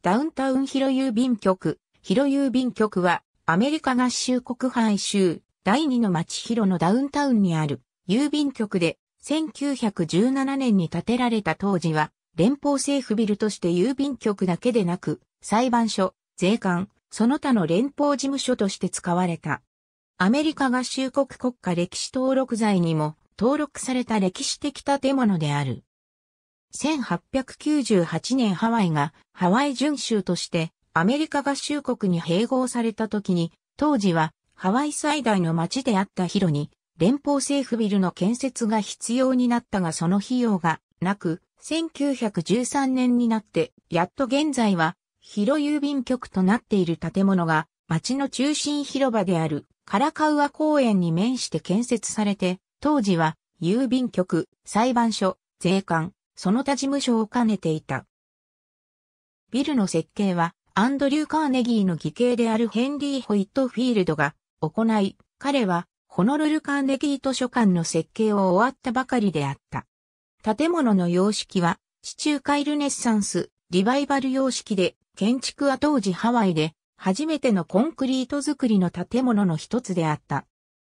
ダウンタウン広郵便局。広郵便局は、アメリカ合衆国範囲州、第二の町広のダウンタウンにある郵便局で、1917年に建てられた当時は、連邦政府ビルとして郵便局だけでなく、裁判所、税関、その他の連邦事務所として使われた。アメリカ合衆国国家歴史登録財にも登録された歴史的建物である。1898年ハワイがハワイ準州としてアメリカ合衆国に併合された時に、当時はハワイ最大の町であったヒロに連邦政府ビルの建設が必要になったがその費用がなく、1913年になってやっと現在は広郵便局となっている建物が町の中心広場であるカラカウア公園に面して建設されて、当時は郵便局、裁判所、税関、その他事務所を兼ねていた。ビルの設計は、アンドリュー・カーネギーの義兄であるヘンリー・ホイットフィールドが行い、彼は、ホノルル・カーネギー図書館の設計を終わったばかりであった。建物の様式は、地中海ルネッサンス、リバイバル様式で、建築は当時ハワイで、初めてのコンクリート造りの建物の一つであった。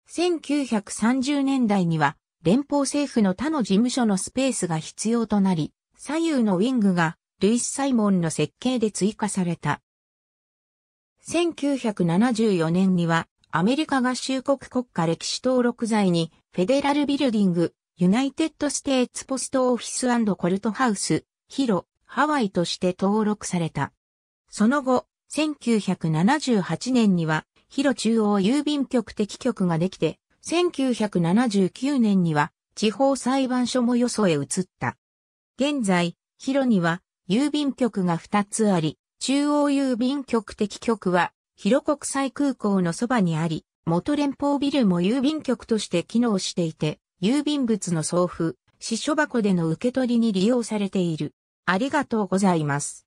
1930年代には、連邦政府の他の事務所のスペースが必要となり、左右のウィングがルイス・サイモンの設計で追加された。1974年にはアメリカ合衆国国家歴史登録罪にフェデラルビルディング、ユナイテッド・ステーツ・ポスト・オフィスコルトハウス、ヒロ、ハワイとして登録された。その後、1978年にはヒロ中央郵便局的局ができて1979年には地方裁判所もよそへ移った。現在、広には郵便局が2つあり、中央郵便局的局は広国際空港のそばにあり、元連邦ビルも郵便局として機能していて、郵便物の送付、支所箱での受け取りに利用されている。ありがとうございます。